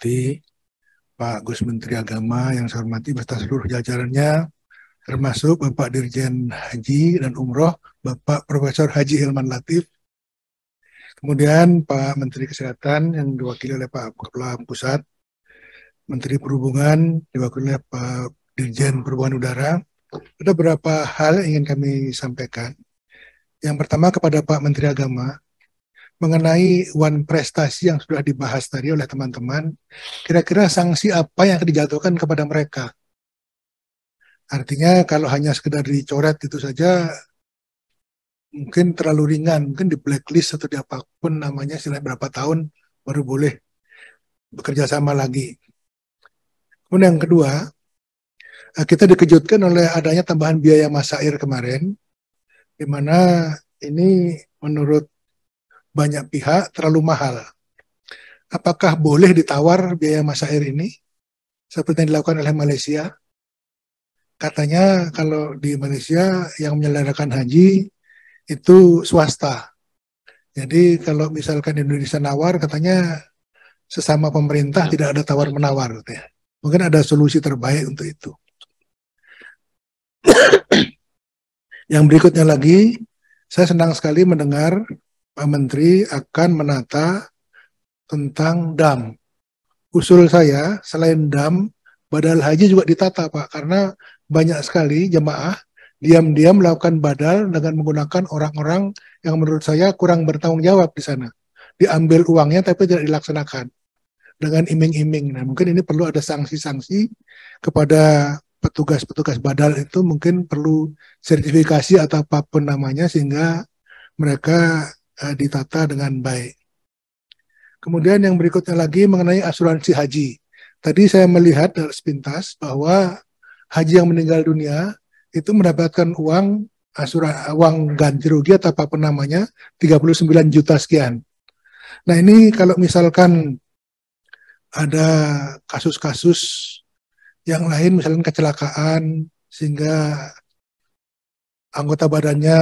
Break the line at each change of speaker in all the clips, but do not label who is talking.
hormati Pak Gus Menteri Agama yang saya hormati beserta seluruh jajarannya, termasuk Bapak Dirjen Haji dan Umroh, Bapak Profesor Haji Hilman Latif, kemudian Pak Menteri Kesehatan yang diwakili oleh Pak Kepala Pusat, Menteri Perhubungan diwakili oleh Pak Dirjen Perhubungan Udara. Ada beberapa hal yang ingin kami sampaikan. Yang pertama kepada Pak Menteri Agama, mengenai one prestasi yang sudah dibahas tadi oleh teman-teman, kira-kira sanksi apa yang akan dijatuhkan kepada mereka? Artinya kalau hanya sekedar dicoret itu saja mungkin terlalu ringan, mungkin di blacklist atau di apapun namanya selama berapa tahun baru boleh bekerja sama lagi. Kemudian yang kedua, eh, kita dikejutkan oleh adanya tambahan biaya masa air kemarin, di mana ini menurut banyak pihak terlalu mahal. Apakah boleh ditawar biaya masa air ini seperti yang dilakukan oleh Malaysia? Katanya kalau di Malaysia yang menyelenggarakan haji itu swasta. Jadi kalau misalkan Indonesia nawar katanya sesama pemerintah tidak ada tawar-menawar gitu ya. Mungkin ada solusi terbaik untuk itu. Yang berikutnya lagi, saya senang sekali mendengar Pak Menteri akan menata tentang dam. Usul saya, selain dam, badal haji juga ditata, Pak, karena banyak sekali jemaah diam-diam melakukan badal dengan menggunakan orang-orang yang menurut saya kurang bertanggung jawab di sana. Diambil uangnya tapi tidak dilaksanakan dengan iming-iming. Nah, mungkin ini perlu ada sanksi-sanksi kepada petugas-petugas badal itu mungkin perlu sertifikasi atau apapun namanya sehingga mereka uh, ditata dengan baik. Kemudian yang berikutnya lagi mengenai asuransi haji. Tadi saya melihat dari sepintas bahwa haji yang meninggal dunia itu mendapatkan uang asuran eh, uang ganti rugi atau apa pun namanya 39 juta sekian. Nah ini kalau misalkan ada kasus-kasus yang lain misalnya kecelakaan sehingga anggota badannya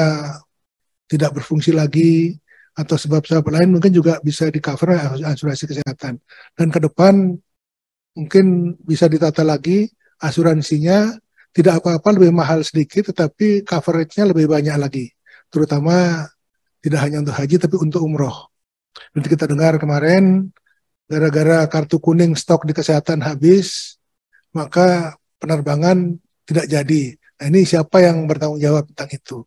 tidak berfungsi lagi atau sebab-sebab lain mungkin juga bisa di cover asuransi kesehatan. Dan ke depan mungkin bisa ditata lagi asuransinya tidak apa-apa lebih mahal sedikit tetapi coveragenya lebih banyak lagi. Terutama tidak hanya untuk haji tapi untuk umroh. Nanti kita dengar kemarin gara-gara kartu kuning stok di kesehatan habis maka penerbangan tidak jadi. Nah ini siapa yang bertanggung jawab tentang itu?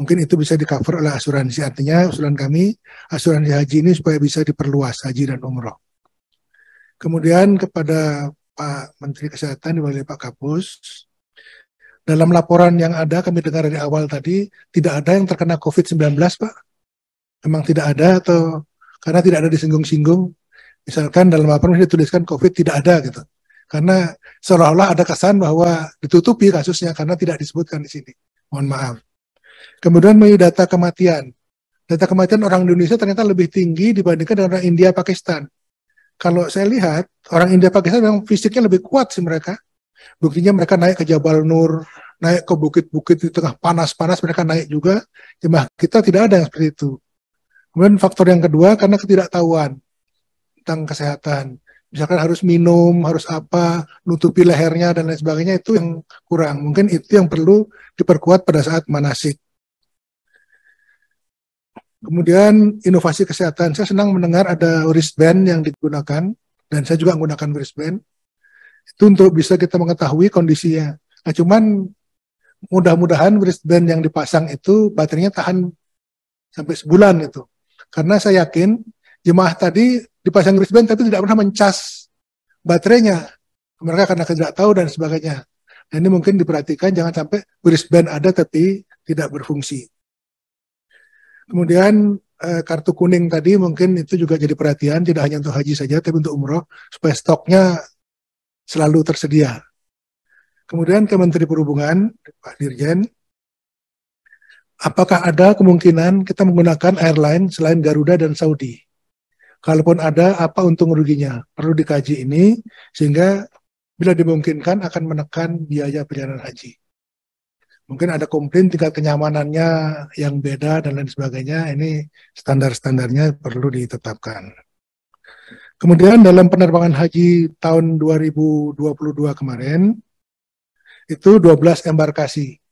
mungkin itu bisa di cover oleh asuransi. Artinya usulan kami asuransi haji ini supaya bisa diperluas haji dan umroh. Kemudian kepada Pak Menteri Kesehatan diwakili Pak Kapus, dalam laporan yang ada kami dengar dari awal tadi tidak ada yang terkena COVID-19 Pak. Memang tidak ada atau karena tidak ada disinggung-singgung. Misalkan dalam laporan dituliskan COVID tidak ada gitu. Karena seolah-olah ada kesan bahwa ditutupi kasusnya karena tidak disebutkan di sini. Mohon maaf. Kemudian melalui data kematian. Data kematian orang Indonesia ternyata lebih tinggi dibandingkan dengan orang India Pakistan. Kalau saya lihat, orang India Pakistan memang fisiknya lebih kuat sih mereka. Buktinya mereka naik ke Jabal Nur, naik ke bukit-bukit di tengah panas-panas mereka naik juga. Jemaah kita tidak ada yang seperti itu. Kemudian faktor yang kedua karena ketidaktahuan tentang kesehatan. Misalkan harus minum, harus apa, nutupi lehernya dan lain sebagainya itu yang kurang. Mungkin itu yang perlu diperkuat pada saat manasik. Kemudian inovasi kesehatan. Saya senang mendengar ada wristband yang digunakan dan saya juga menggunakan wristband. Itu untuk bisa kita mengetahui kondisinya. Nah, cuman mudah-mudahan wristband yang dipasang itu baterainya tahan sampai sebulan itu. Karena saya yakin jemaah tadi dipasang wristband tapi tidak pernah mencas baterainya. Mereka karena tidak tahu dan sebagainya. Nah, ini mungkin diperhatikan jangan sampai wristband ada tapi tidak berfungsi. Kemudian eh, kartu kuning tadi mungkin itu juga jadi perhatian tidak hanya untuk haji saja tapi untuk umroh supaya stoknya selalu tersedia. Kemudian ke Menteri Perhubungan Pak Dirjen, apakah ada kemungkinan kita menggunakan airline selain Garuda dan Saudi? Kalaupun ada, apa untung ruginya? Perlu dikaji ini sehingga bila dimungkinkan akan menekan biaya perjalanan haji. Mungkin ada komplain tingkat kenyamanannya yang beda dan lain sebagainya. Ini standar-standarnya perlu ditetapkan. Kemudian dalam penerbangan haji tahun 2022 kemarin, itu 12 embarkasi.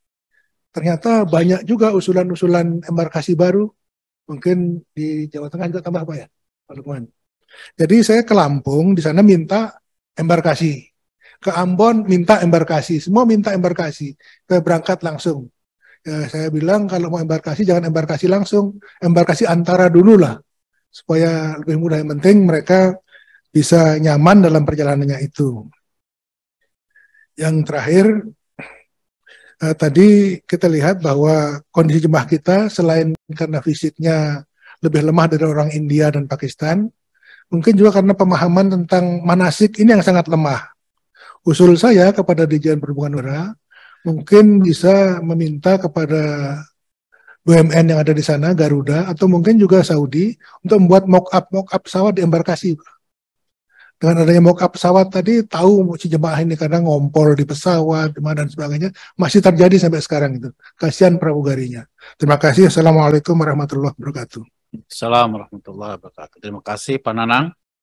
Ternyata banyak juga usulan-usulan embarkasi baru. Mungkin di Jawa Tengah juga tambah apa ya, Jadi saya ke Lampung, di sana minta embarkasi ke Ambon minta embarkasi, semua minta embarkasi, ke berangkat langsung. Ya, saya bilang kalau mau embarkasi jangan embarkasi langsung, embarkasi antara dulu lah supaya lebih mudah. Yang penting mereka bisa nyaman dalam perjalanannya itu. Yang terakhir eh, tadi kita lihat bahwa kondisi jemaah kita selain karena fisiknya lebih lemah dari orang India dan Pakistan, mungkin juga karena pemahaman tentang manasik ini yang sangat lemah usul saya kepada Dijen Perhubungan Udara mungkin bisa meminta kepada BUMN yang ada di sana Garuda atau mungkin juga Saudi untuk membuat mock up mock up pesawat di embarkasi. Dengan adanya mock up pesawat tadi tahu si jemaah ini kadang ngompol di pesawat di mana dan sebagainya masih terjadi sampai sekarang itu. Kasihan pramugarinya. Terima kasih. Assalamualaikum warahmatullahi wabarakatuh. Assalamualaikum warahmatullahi wabarakatuh. Terima kasih Pak Nanang.